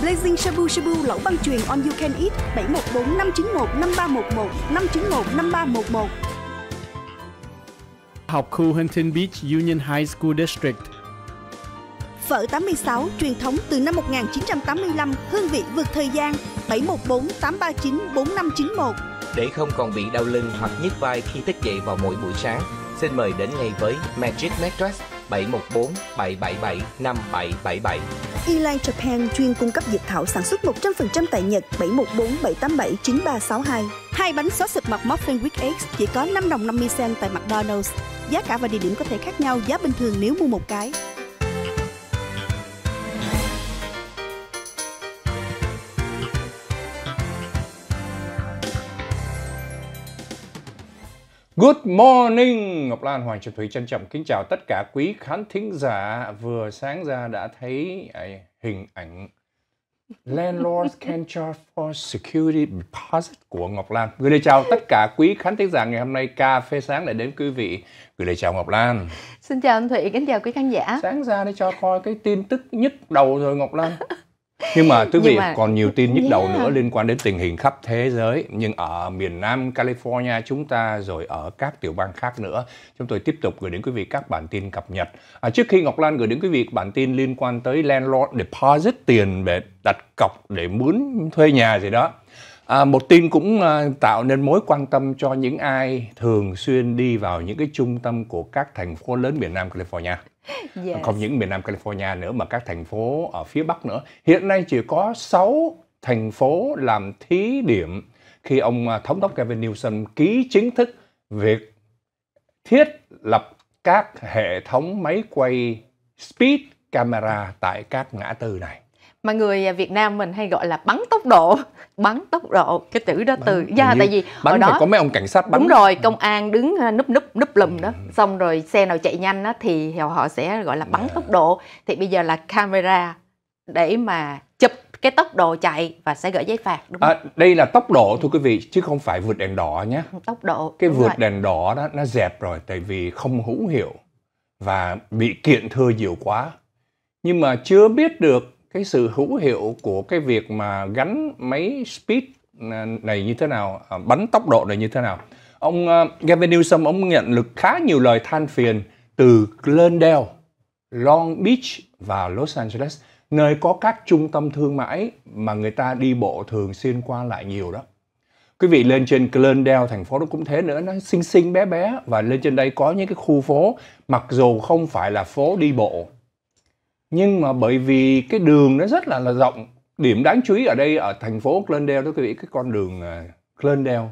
Blazing Shabu Shabu lẩu băng truyền on you can eat 714 591 5311 591 5311. Học khu Huntington Beach Union High School District. Phở 86 truyền thống từ năm 1985, hương vị vượt thời gian 714 839 4591. Để không còn bị đau lưng hoặc nhức vai khi thức dậy vào mỗi buổi sáng, xin mời đến ngay với Magic Mattress 714 777 5777. Elite Japan chuyên cung cấp dược thảo sản xuất 100% tại Nhật 714 787 9362. Hai bánh xóa xịt mặt Muffin with Eggs chỉ có 5 đồng 50 cent tại McDonald's. Giá cả và địa điểm có thể khác nhau, giá bình thường nếu mua một cái. Good morning, Ngọc Lan Hoàng Trần Thủy trân trọng kính chào tất cả quý khán thính giả vừa sáng ra đã thấy ấy, à, hình ảnh Landlords can charge for security deposit của Ngọc Lan. Gửi lời chào tất cả quý khán thính giả ngày hôm nay cà phê sáng lại đến quý vị. Gửi lời chào Ngọc Lan. Xin chào anh Thụy, kính chào quý khán giả. Sáng ra để cho coi cái tin tức nhất đầu rồi Ngọc Lan. nhưng mà thưa vị mà... còn nhiều tin nhức yeah. đầu nữa liên quan đến tình hình khắp thế giới nhưng ở miền Nam California chúng ta rồi ở các tiểu bang khác nữa chúng tôi tiếp tục gửi đến quý vị các bản tin cập nhật à, trước khi Ngọc Lan gửi đến quý vị bản tin liên quan tới landlord deposit tiền về đặt cọc để mướn thuê nhà gì đó À, một tin cũng à, tạo nên mối quan tâm cho những ai thường xuyên đi vào những cái trung tâm của các thành phố lớn miền Nam California. Ờ, yes. không những miền Nam California nữa mà các thành phố ở phía Bắc nữa hiện nay chỉ có 6 thành phố làm thí điểm khi ông à, thống đốc Gavin Newsom ký chính thức việc thiết lập các hệ thống máy quay speed camera tại các ngã tư này mà người à, Việt Nam mình hay gọi là bắn tốc độ bắn tốc độ cái từ đó bắn, từ dạ tại vì bắn ở đó có mấy ông cảnh sát bắn đúng rồi công an đứng à, núp núp núp lùm đó ừ. xong rồi xe nào chạy nhanh đó thì họ sẽ gọi là bắn à. tốc độ thì bây giờ là camera để mà chụp cái tốc độ chạy và sẽ gửi giấy phạt đúng à, không? À, đây là tốc độ thưa quý vị chứ không phải vượt đèn đỏ nhé. Tốc độ. Cái vượt rồi. đèn đỏ đó nó dẹp rồi tại vì không hữu hiệu và bị kiện thưa nhiều quá. Nhưng mà chưa biết được cái sự hữu hiệu của cái việc mà gắn máy speed à, này như thế nào à, bắn tốc độ này như thế nào ông uh, Gavin Newsom ông nhận được khá nhiều lời than phiền từ Glendale, Long Beach và Los Angeles nơi có các trung tâm thương mại mà người ta đi bộ thường xuyên qua lại nhiều đó quý vị lên trên Glendale thành phố nó cũng thế nữa nó xinh xinh bé bé và lên trên đây có những cái khu phố mặc dù không phải là phố đi bộ nhưng mà bởi vì cái đường nó rất là là rộng điểm đáng chú ý ở đây ở thành phố Glendale đó quý vị cái con đường à, Glendale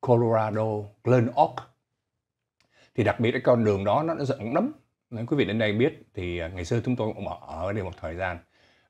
Colorado Glen Oak thì đặc biệt cái con đường đó nó rộng lắm nếu quý vị đến đây biết thì à, ngày xưa chúng tôi cũng ở ở đây một thời gian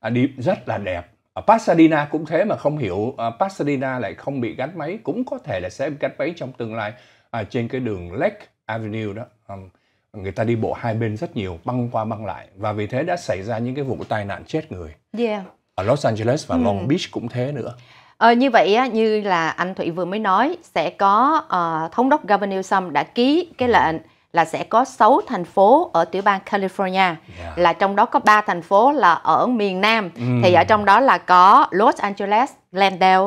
à, đi rất là đẹp ở Pasadena cũng thế mà không hiểu uh, Pasadena lại không bị gắn máy cũng có thể là sẽ bị gắn máy trong tương lai à, trên cái đường Lake Avenue đó um, người ta đi bộ hai bên rất nhiều băng qua băng lại và vì thế đã xảy ra những cái vụ tai nạn chết người yeah. ở Los Angeles và ừ. Long Beach cũng thế nữa Ờ, như vậy á, như là anh Thụy vừa mới nói sẽ có uh, thống đốc Gavin Newsom đã ký cái ừ. lệnh là sẽ có 6 thành phố ở tiểu bang California yeah. là trong đó có 3 thành phố là ở miền Nam mm. thì ở trong đó là có Los Angeles, Glendale,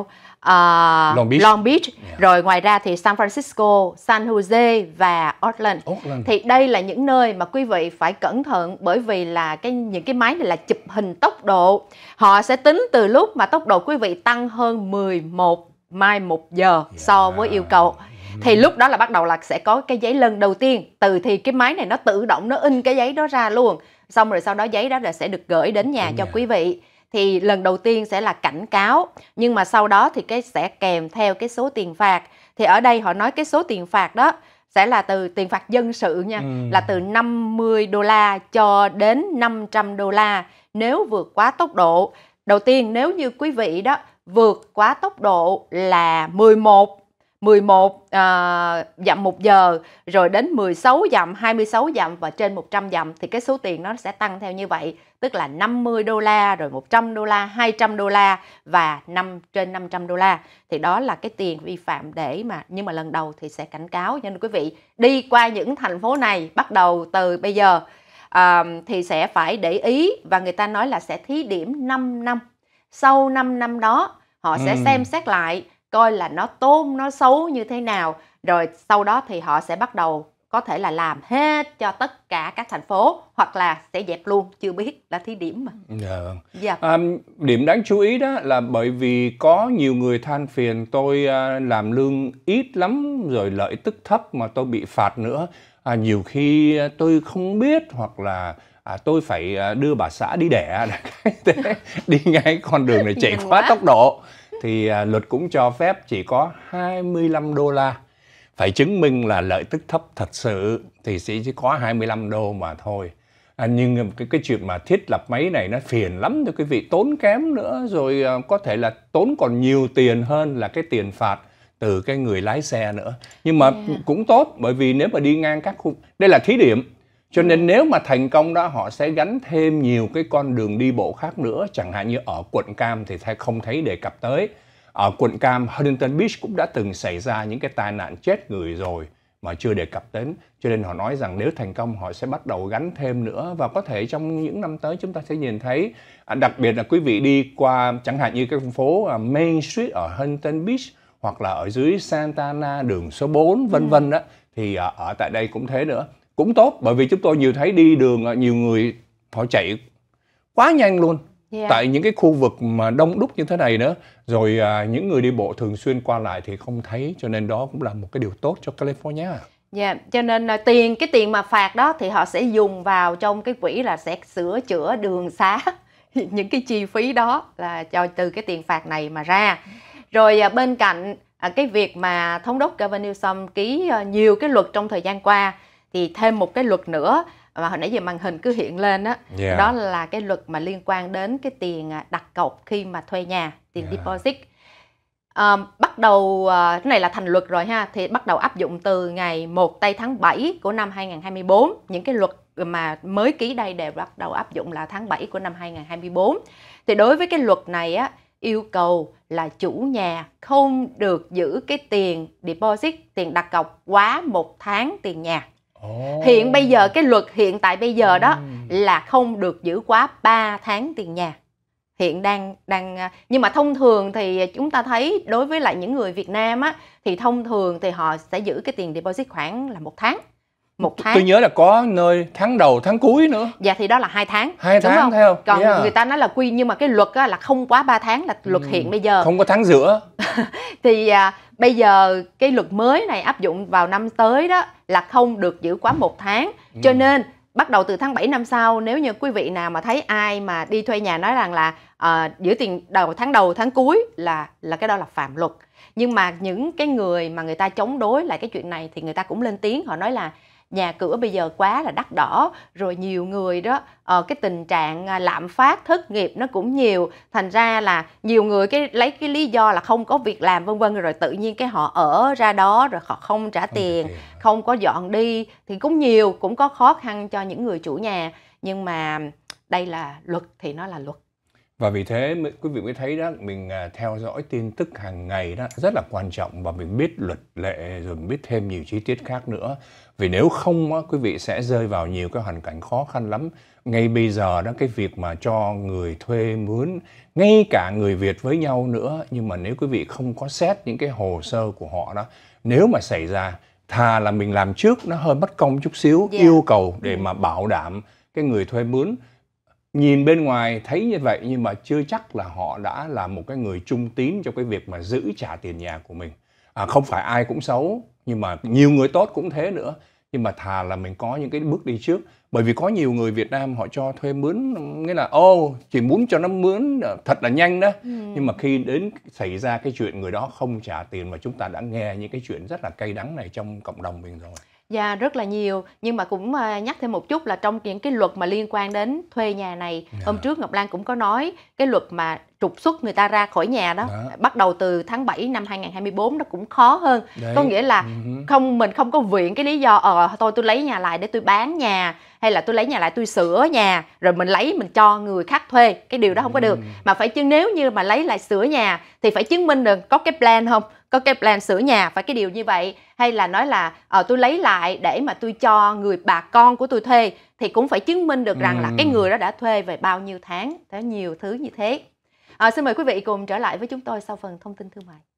uh, Long Beach, Long Beach. Yeah. rồi ngoài ra thì San Francisco, San Jose và Oakland. Oakland. Thì đây là những nơi mà quý vị phải cẩn thận bởi vì là cái những cái máy này là chụp hình tốc độ. Họ sẽ tính từ lúc mà tốc độ quý vị tăng hơn 11 mai 1 giờ yeah. so với yêu cầu thì ừ. lúc đó là bắt đầu là sẽ có cái giấy lần đầu tiên từ thì cái máy này nó tự động nó in cái giấy đó ra luôn xong rồi sau đó giấy đó là sẽ được gửi đến nhà Đúng cho nhà. quý vị thì lần đầu tiên sẽ là cảnh cáo nhưng mà sau đó thì cái sẽ kèm theo cái số tiền phạt thì ở đây họ nói cái số tiền phạt đó sẽ là từ tiền phạt dân sự nha ừ. là từ 50 đô la cho đến 500 đô la nếu vượt quá tốc độ đầu tiên nếu như quý vị đó vượt quá tốc độ là 11 11 uh, dặm 1 giờ rồi đến 16 dặm, 26 dặm và trên 100 dặm thì cái số tiền nó sẽ tăng theo như vậy tức là 50 đô la rồi 100 đô la, 200 đô la và 5 trên 500 đô la. Thì đó là cái tiền vi phạm để mà nhưng mà lần đầu thì sẽ cảnh cáo cho nên quý vị đi qua những thành phố này bắt đầu từ bây giờ à, thì sẽ phải để ý và người ta nói là sẽ thí điểm 5 năm. Sau 5 năm đó họ sẽ ừ. xem xét lại coi là nó tốt, nó xấu như thế nào rồi sau đó thì họ sẽ bắt đầu có thể là làm hết cho tất cả các thành phố hoặc là sẽ dẹp luôn chưa biết là thí điểm mà. Dạ. Yeah. Dạ. Yeah. À, điểm đáng chú ý đó là bởi vì có nhiều người than phiền tôi à, làm lương ít lắm rồi lợi tức thấp mà tôi bị phạt nữa. À, nhiều khi tôi không biết hoặc là à, tôi phải à, đưa bà xã đi đẻ đi ngay con đường này chạy quá tốc độ thì à, luật cũng cho phép chỉ có 25 đô la phải chứng minh là lợi tức thấp thật sự thì sẽ chỉ có 25 đô mà thôi à, nhưng cái cái chuyện mà thiết lập máy này nó phiền lắm thưa quý vị tốn kém nữa rồi à, có thể là tốn còn nhiều tiền hơn là cái tiền phạt từ cái người lái xe nữa nhưng mà yeah. cũng tốt bởi vì nếu mà đi ngang các khu đây là thí điểm cho ừ. nên nếu mà thành công đó họ sẽ gắn thêm nhiều cái con đường đi bộ khác nữa chẳng hạn như ở quận cam thì không thấy đề cập tới ở quận Cam Huntington Beach cũng đã từng xảy ra những cái tai nạn chết người rồi mà chưa đề cập đến cho nên họ nói rằng nếu thành công họ sẽ bắt đầu gắn thêm nữa và có thể trong những năm tới chúng ta sẽ nhìn thấy à, đặc biệt là quý vị đi qua chẳng hạn như cái phố à, Main Street ở Huntington Beach hoặc là ở dưới Santa Ana đường số 4 vân vân đó thì à, ở tại đây cũng thế nữa cũng tốt bởi vì chúng tôi nhiều thấy đi đường nhiều người họ chạy quá nhanh luôn Yeah. Tại những cái khu vực mà đông đúc như thế này nữa, rồi à, những người đi bộ thường xuyên qua lại thì không thấy, cho nên đó cũng là một cái điều tốt cho California. Dạ, yeah. cho nên là tiền cái tiền mà phạt đó thì họ sẽ dùng vào trong cái quỹ là sẽ sửa chữa đường xá những cái chi phí đó là cho từ cái tiền phạt này mà ra. Rồi à, bên cạnh à, cái việc mà thống đốc Gavin Newsom ký à, nhiều cái luật trong thời gian qua thì thêm một cái luật nữa mà hồi nãy giờ màn hình cứ hiện lên đó yeah. Dạ. đó là cái luật mà liên quan đến cái tiền à, đặt cọc khi mà thuê nhà tiền yeah. Dạ. deposit um, bắt đầu ờ, cái này là thành luật rồi ha thì bắt đầu áp dụng từ ngày 1 tây tháng 7 của năm 2024 những cái luật mà mới ký đây đều bắt đầu áp dụng là tháng 7 của năm 2024 thì đối với cái luật này á yêu cầu là chủ nhà không được giữ cái tiền deposit tiền đặt cọc quá một tháng tiền nhà Hiện bây giờ cái luật hiện tại bây giờ đó ừ. là không được giữ quá 3 tháng tiền nhà. Hiện đang đang à, nhưng mà thông thường thì chúng ta thấy đối với lại những người Việt Nam á thì thông thường thì họ sẽ giữ cái tiền deposit khoảng là một tháng một tháng tôi nhớ là có nơi tháng đầu tháng cuối nữa dạ thì đó là hai tháng hai tháng không? theo còn yeah. người ta nói là quy nhưng mà cái luật á, là không quá 3 tháng là luật ừ. hiện bây giờ không có tháng giữa thì à, bây giờ cái luật mới này áp dụng vào năm tới đó là không được giữ quá một tháng ừ. cho nên bắt đầu từ tháng 7 năm sau nếu như quý vị nào mà thấy ai mà đi thuê nhà nói rằng là uh, giữ tiền đầu tháng đầu tháng cuối là là cái đó là phạm luật nhưng mà những cái người mà người ta chống đối lại cái chuyện này thì người ta cũng lên tiếng họ nói là nhà cửa bây giờ quá là đắt đỏ rồi nhiều người đó uh, cái tình trạng à, lạm phát thất nghiệp nó cũng nhiều thành ra là nhiều người cái lấy cái lý do là không có việc làm vân vân rồi tự nhiên cái họ ở ra đó rồi họ không trả không tiền, tiền không có dọn đi thì cũng nhiều cũng có khó khăn cho những người chủ nhà nhưng mà đây là luật thì nó là luật và vì thế quý vị mới thấy đó mình à, theo dõi tin tức hàng ngày đó rất là quan trọng và mình biết luật lệ rồi mình biết thêm nhiều chi tiết khác nữa vì nếu không á, quý vị sẽ rơi vào nhiều cái hoàn cảnh khó khăn lắm ngay bây giờ đó cái việc mà cho người thuê mướn ngay cả người Việt với nhau nữa nhưng mà nếu quý vị không có xét những cái hồ sơ của họ đó nếu mà xảy ra thà là mình làm trước nó hơi mất công chút xíu yeah. Dạ. yêu cầu để ừ. mà bảo đảm cái người thuê mướn nhìn bên ngoài thấy như vậy nhưng mà chưa chắc là họ đã là một cái người trung tín cho cái việc mà giữ trả tiền nhà của mình à, không phải ai cũng xấu nhưng mà nhiều người tốt cũng thế nữa nhưng mà thà là mình có những cái bước đi trước bởi vì có nhiều người Việt Nam họ cho thuê mướn nghĩa là ô oh, chỉ muốn cho nó mướn ờ, thật là nhanh đó ừ. nhưng mà khi đến xảy ra cái chuyện người đó không trả tiền mà chúng ta đã nghe những cái chuyện rất là cay đắng này trong cộng đồng mình rồi Dạ rất là nhiều nhưng mà cũng à, nhắc thêm một chút là trong những cái luật mà liên quan đến thuê nhà này yeah. Dạ. hôm trước Ngọc Lan cũng có nói cái luật mà trục xuất người ta ra khỏi nhà đó, đó. Dạ. bắt đầu từ tháng 7 năm 2024 nó cũng khó hơn Đấy. có nghĩa là uh-huh. không mình không có viện cái lý do ờ tôi tôi lấy nhà lại để tôi bán nhà hay là tôi lấy nhà lại tôi sửa nhà rồi mình lấy mình cho người khác thuê cái điều đó không có được ừ. mà phải chứ nếu như mà lấy lại sửa nhà thì phải chứng minh được có cái plan không có cái plan sửa nhà phải cái điều như vậy hay là nói là ờ tôi lấy lại để mà tôi cho người bà con của tôi thuê thì cũng phải chứng minh được rằng ừ. là cái người đó đã thuê về bao nhiêu tháng thế nhiều thứ như thế à, xin mời quý vị cùng trở lại với chúng tôi sau phần thông tin thương mại